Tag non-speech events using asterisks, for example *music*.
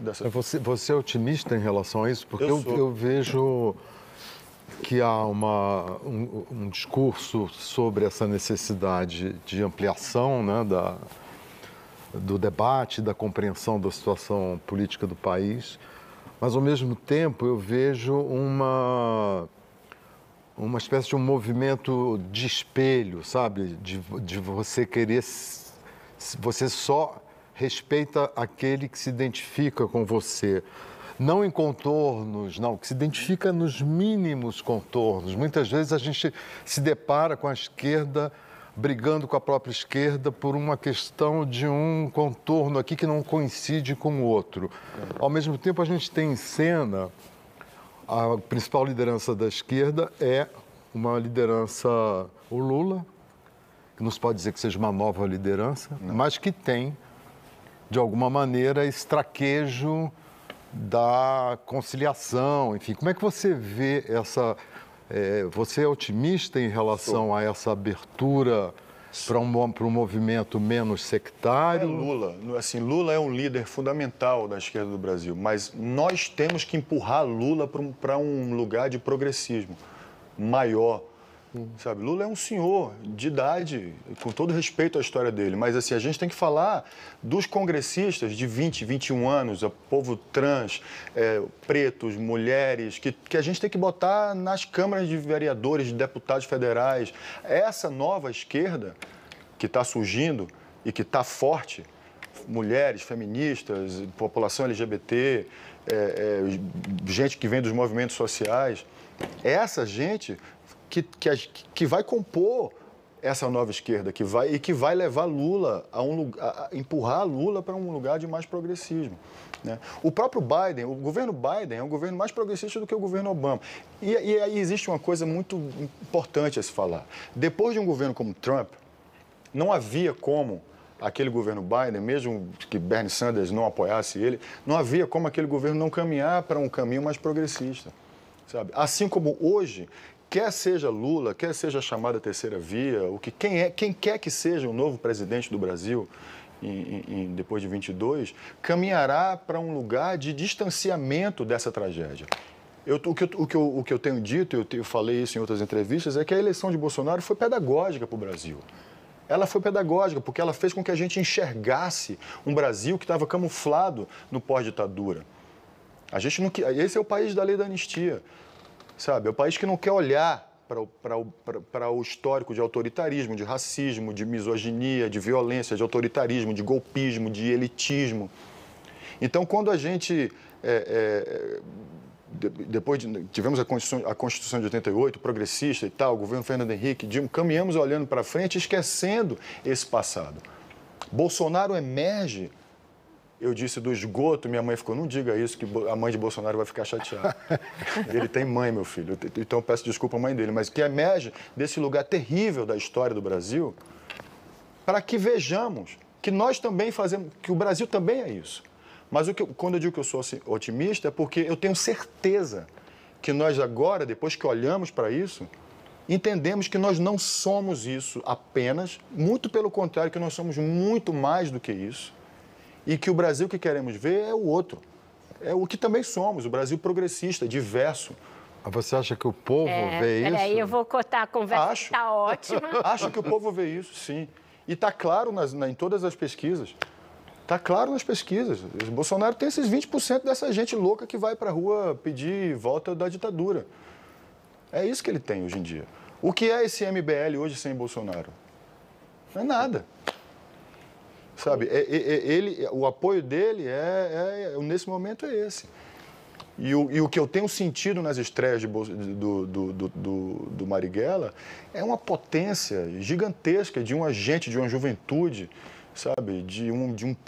dessa. É, você, você é otimista em relação a isso? Porque eu, eu, eu vejo que há uma, um, um, discurso sobre essa necessidade de ampliação né, da, do debate, da compreensão da situação política do país, mas ao mesmo tempo eu vejo uma, uma espécie de um movimento de espelho, sabe? De, de você querer. Você só respeita aquele que se identifica com você. Não em contornos, não, que se identifica nos mínimos contornos. Muitas vezes a gente se depara com a esquerda brigando com a própria esquerda por uma questão de um contorno aqui que não coincide com o outro. Ao mesmo tempo, a gente tem em cena a principal liderança da esquerda é uma liderança, o Lula, que não se pode dizer que seja uma nova liderança, não. mas que tem de alguma maneira, estraquejo da conciliação, enfim. Como é que você vê essa. É, você é otimista em relação Sou. a essa abertura para um, um movimento menos sectário? É Lula. Assim, Lula é um líder fundamental da esquerda do Brasil, mas nós temos que empurrar Lula para um, um lugar de progressismo maior Sim. Sabe, Lula é um senhor de idade, com todo respeito à história dele, mas assim, a gente tem que falar dos congressistas de 20, 21 anos, o povo trans, é, pretos, mulheres, que, que a gente tem que botar nas câmaras de vereadores, de deputados federais. Essa nova esquerda que está surgindo e que está forte, mulheres, feministas, população LGBT, é, é, gente que vem dos movimentos sociais, essa gente que, que, que vai compor essa nova esquerda que vai e que vai levar Lula a um a empurrar Lula para um lugar de mais progressismo. Né? O próprio Biden, o governo Biden é um governo mais progressista do que o governo Obama. E, e aí existe uma coisa muito importante a se falar. Depois de um governo como Trump, não havia como aquele governo Biden, mesmo que Bernie Sanders não apoiasse ele, não havia como aquele governo não caminhar para um caminho mais progressista. Sabe? Assim como hoje quer seja Lula, quer seja a chamada terceira via, o que quem é, quem quer que seja o novo presidente do Brasil, em, em, depois de 22, caminhará para um lugar de distanciamento dessa tragédia. Eu, o, que eu, o, que eu, o, que eu, tenho dito, eu, eu falei isso em outras entrevistas, é que a eleição de Bolsonaro foi pedagógica para o Brasil. Ela foi pedagógica, porque ela fez com que a gente enxergasse um Brasil que estava camuflado no pós-ditadura. A gente não, esse é o país da lei da anistia. Sabe, é um país que não quer olhar para o histórico de autoritarismo, de racismo, de misoginia, de violência, de autoritarismo, de golpismo, de elitismo. Então, quando a gente. É, é, depois de, tivemos a Constituição, a Constituição de 88, progressista e tal, o governo Fernando Henrique, Dilma, caminhamos olhando para frente, esquecendo esse passado. Bolsonaro emerge eu disse do esgoto, minha mãe ficou, não diga isso, que a mãe de Bolsonaro vai ficar chateada. *laughs* ele tem mãe, meu filho. Então peço desculpa à mãe dele. Mas que emerge é desse lugar terrível da história do Brasil para que vejamos que nós também fazemos, que o Brasil também é isso. Mas o que, quando eu digo que eu sou otimista é porque eu tenho certeza que nós agora, depois que olhamos para isso, entendemos que nós não somos isso apenas, muito pelo contrário, que nós somos muito mais do que isso e que o Brasil que queremos ver é o outro. É o que também somos, o Brasil progressista, diverso. Ah, você acha que o povo é, vê isso? Peraí, eu vou cotar a conversa, Acho. está ótima. *laughs* Acho que o povo vê isso, sim. E está claro nas, na, em todas as pesquisas. Está claro nas pesquisas. O Bolsonaro tem esses 20% dessa gente louca que vai para a rua pedir volta da ditadura. É isso que ele tem hoje em dia. O que é esse MBL hoje sem Bolsonaro? Não é nada. Sabe, é, é, é, ele, o apoio dele é, é, nesse momento é esse. E o, e o que eu tenho sentido nas estreias de, do, do, do, do Marighella é uma potência gigantesca de um agente, de uma juventude, sabe, de um, de um povo.